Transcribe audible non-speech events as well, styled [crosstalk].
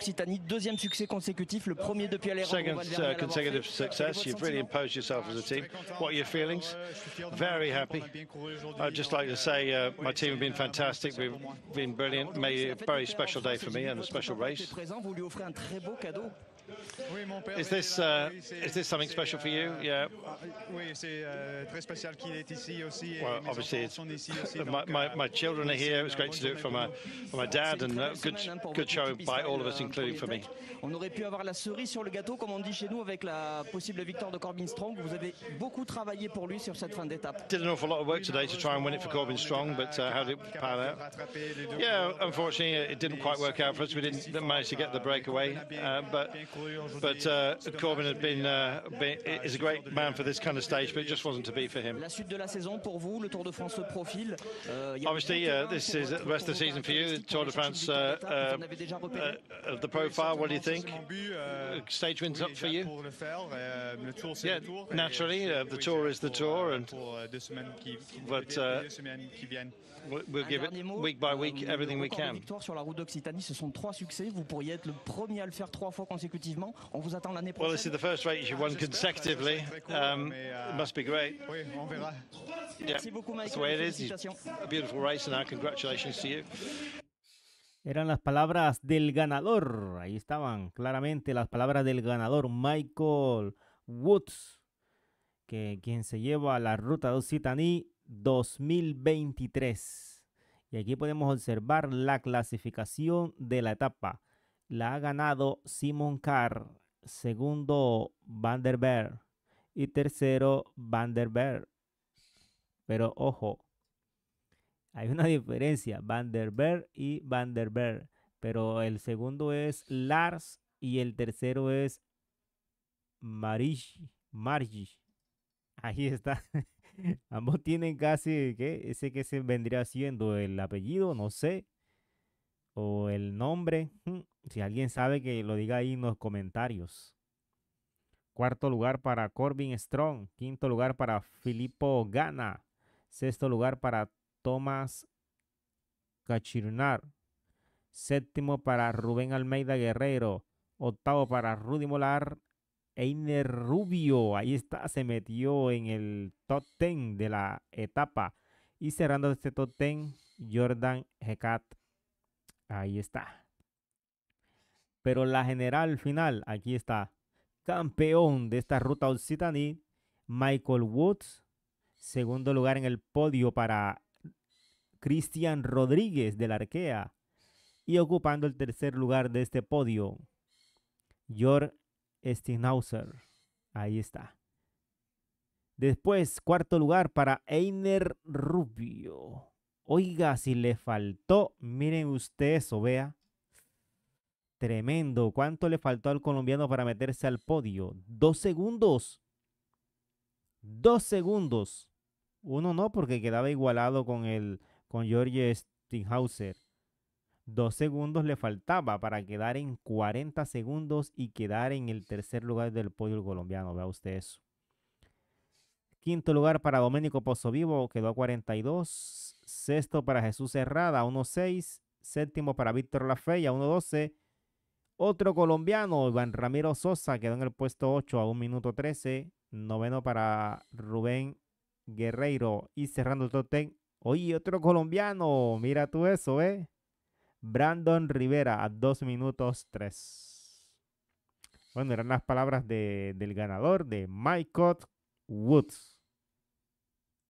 Occitanie, deuxième succès consécutif, le premier depuis Second uh, consecutive success. You've really imposed yourself as a team. What are your feelings? Very happy. I'd just like to say uh, my team have been fantastic. We've been brilliant. Made a very special day for me and a special race. Is this, uh, is this something special for you? Yeah. Ah, oui, c'est euh, très spécial qu'il est ici aussi. Well, obviously, it's, my, my, euh, my children are here. It's great to do it for my, for my dad, and a uh, good, hein, good show by all of us, including for me. On aurait pu avoir la cerise sur le gâteau, comme on dit chez nous, avec la possible victoire de Corbin Strong. Vous avez beaucoup travaillé pour lui sur cette fin d'étape. Did an awful lot of work today to try and win it for Corbin Strong, but uh, how did it pan out? Yeah, unfortunately, it didn't quite work out for us. We didn't manage to get the breakaway, uh, but. But uh, has been, uh, been, is a great man for this kind of stage, but it just wasn't to be for him. Euh, Obviously, uh, this is the euh, rest of the season for you. The Tour de France uh, uh, of the profile. What do you think? stage wins up for you. Euh, yeah, naturally, uh, the tour is the tour, and but we'll give it week by week euh, everything we can. Victoire sur la route d'Occitanie, ce sont trois succès. Vous pourriez être le premier à le faire trois fois consécutivement. On vous attend l'année prochaine. Well, this is the first race you've won ah, consecutively. Um, euh, it must be great. Yeah, that's the way it is. A beautiful race, and our congratulations to you. Eran las palabras del ganador. Ahí estaban claramente las palabras del ganador, Michael Woods, que quien se lleva la ruta de Occitanie 2023. Y aquí podemos observar la clasificación de la etapa. La ha ganado Simon Carr, segundo Van der y tercero Van der Pero ojo, hay una diferencia, Vanderberg y Vanderberg, pero el segundo es Lars y el tercero es Marish, Margi. Ahí está. [laughs] Ambos tienen casi, ¿qué? Ese que se vendría siendo el apellido, no sé. O el nombre. Mm, si alguien sabe que lo diga ahí en los comentarios. Cuarto lugar para Corbin Strong. Quinto lugar para Filippo Gana. Sexto lugar para Tomás Cachirunar Séptimo para Rubén Almeida Guerrero. Octavo para Rudy Molar. Einer Rubio, ahí está, se metió en el top 10 de la etapa. Y cerrando este top 10, Jordan Hecat. Ahí está. Pero la general final, aquí está. Campeón de esta ruta Occitanie, Michael Woods. Segundo lugar en el podio para Cristian Rodríguez de la Arkea y ocupando el tercer lugar de este podio, Jörg Steinhauser. Ahí está. Después, cuarto lugar para Einer Rubio. Oiga, si le faltó, miren ustedes o vea. Tremendo. ¿Cuánto le faltó al colombiano para meterse al podio? Dos segundos. Dos segundos. Uno no, porque quedaba igualado con el con Jorge Stinghauser. Dos segundos le faltaba para quedar en 40 segundos y quedar en el tercer lugar del podio colombiano. Vea usted eso. Quinto lugar para Doménico Vivo, quedó a 42. Sexto para Jesús Herrada, 1.6. Séptimo para Víctor a 1.12. Otro colombiano, Iván Ramiro Sosa, quedó en el puesto 8 a 1 minuto 13. Noveno para Rubén Guerreiro. Y cerrando el top Oye, otro colombiano, mira tú eso, ¿eh? Brandon Rivera a 2 minutos 3. Bueno, eran las palabras del ganador de Mike Woods.